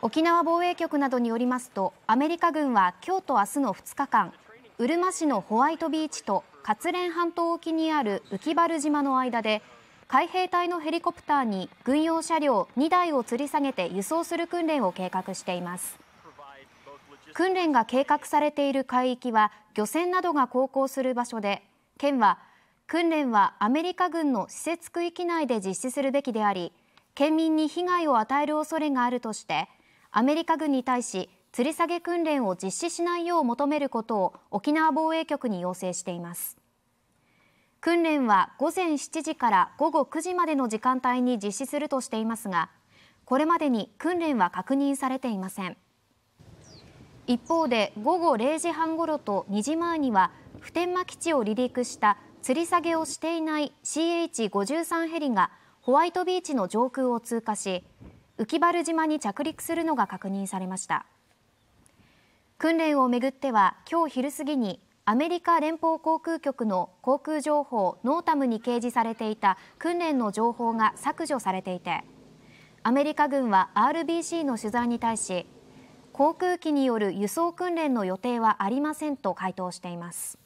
沖縄防衛局などによりますとアメリカ軍は今日と明日の2日間うるま市のホワイトビーチと勝連半島沖にある浮原島の間で海兵隊のヘリコプターに軍用車両2台を吊り下げて輸送する訓練を計画しています訓練が計画されている海域は漁船などが航行する場所で県は訓練はアメリカ軍の施設区域内で実施するべきであり県民に被害を与える恐れがあるとしてアメリカ軍に対し吊り下げ訓練を実施しないよう求めることを沖縄防衛局に要請しています訓練は午前7時から午後9時までの時間帯に実施するとしていますがこれまでに訓練は確認されていません一方で午後0時半ごろと2時前には普天間基地を離陸した吊り下げをしていない CH53 ヘリがホワイトビーチの上空を通過し浮原島に着陸するのが確認されました訓練をめぐっては今日昼過ぎにアメリカ連邦航空局の航空情報ノータムに掲示されていた訓練の情報が削除されていてアメリカ軍は RBC の取材に対し航空機による輸送訓練の予定はありませんと回答しています。